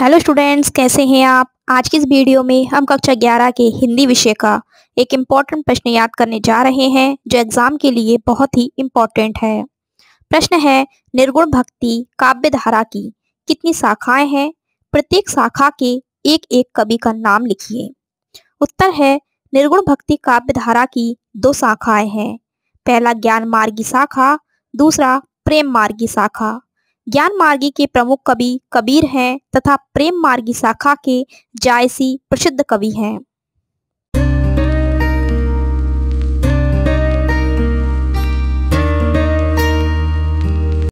hello students कैसे हैं आप आज की इस वीडियो में हम कक्षा ग्यारह के हिंदी विषय का एक इम्पॉर्टेंट प्रश्न याद करने जा रहे हैं जो एग्ज़ाम के लिए बहुत ही इम्पॉर्टेंट है प्रश्न है निर्गुण भक्ति काव्य धारा की कितनी शाखाएं हैं प्रत्येक शाखा के एक एक कवि का नाम लिखिए उत्तर है निर्गुण भक्ति काव्य धारा की दो शाखाएं हैं पहला ज्ञान मार्गी शाखा दूसरा प्रेम मार्गी शाखा ज्ञान मार्गी के प्रमुख कवि कबीर हैं तथा प्रेम मार्गी शाखा के जायसी प्रसिद्ध कवि हैं